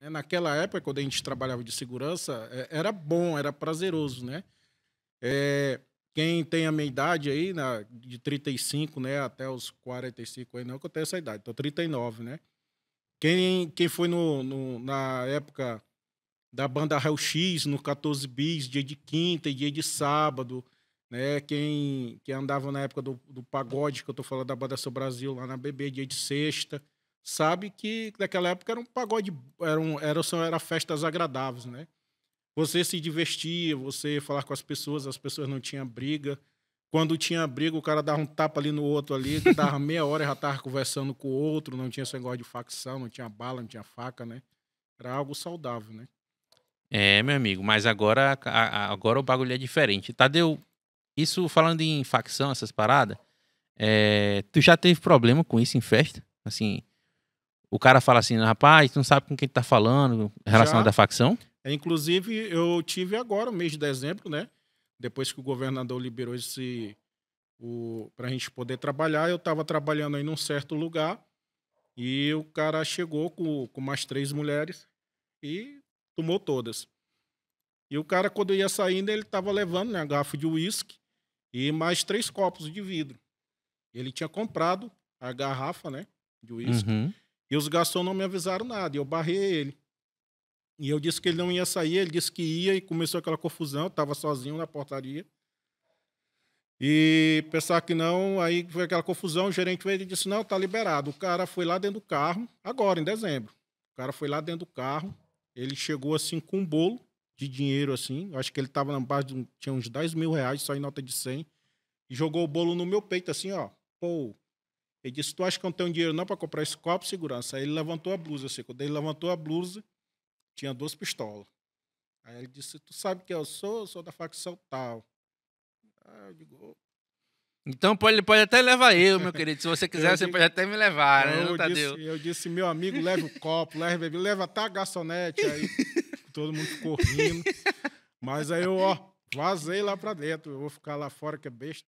Né, naquela época, quando a gente trabalhava de segurança, é, era bom, era prazeroso, né? É, quem tem a minha idade aí, na, de 35 né, até os 45 aí, não que eu essa idade, tô 39, né? Quem, quem foi no, no na época da banda Hell X, no 14 Bis, dia de quinta e dia de sábado, né? Quem, quem andava na época do, do pagode, que eu tô falando da banda Seu Brasil, lá na BB, dia de sexta, sabe que naquela época era um pagode, era, um, era, era festas agradáveis, né? Você se divertia, você falar com as pessoas, as pessoas não tinham briga. Quando tinha briga, o cara dava um tapa ali no outro ali, dava meia hora e já tava conversando com o outro, não tinha esse negócio de facção, não tinha bala, não tinha faca, né? Era algo saudável, né? É, meu amigo, mas agora, agora o bagulho é diferente. Tadeu, isso falando em facção, essas paradas, é, tu já teve problema com isso em festa? Assim, o cara fala assim, rapaz, tu não sabe com quem tu tá falando relacionado Já. à facção? É, inclusive, eu tive agora, o mês de dezembro, né? Depois que o governador liberou esse. O, pra gente poder trabalhar, eu estava trabalhando aí num certo lugar e o cara chegou com, com mais três mulheres e tomou todas. E o cara, quando ia saindo, ele estava levando né, a garrafa de uísque e mais três copos de vidro. Ele tinha comprado a garrafa né, de uísque. Uhum. E os garçons não me avisaram nada, eu barrei ele. E eu disse que ele não ia sair, ele disse que ia e começou aquela confusão, estava sozinho na portaria. E pensar que não, aí foi aquela confusão, o gerente veio e disse: "Não, tá liberado". O cara foi lá dentro do carro, agora em dezembro. O cara foi lá dentro do carro, ele chegou assim com um bolo de dinheiro assim, acho que ele estava na base de tinha uns 10 mil reais, só em nota de 100, e jogou o bolo no meu peito assim, ó. Pô, ele disse: Tu acha que eu não tenho dinheiro não para comprar esse copo? Segurança. Aí ele levantou a blusa. Assim, quando ele levantou a blusa, tinha duas pistolas. Aí ele disse: Tu sabe quem eu sou? Eu sou da facção tal. Aí eu digo: então pode, pode até levar eu, meu querido. Se você quiser, você digo, pode até me levar, né? Eu, disse, eu disse, meu amigo, leve o copo, leve leva até a garçonete. Aí todo mundo ficou rindo. Mas aí eu, ó, vazei lá para dentro. Eu vou ficar lá fora, que é besta.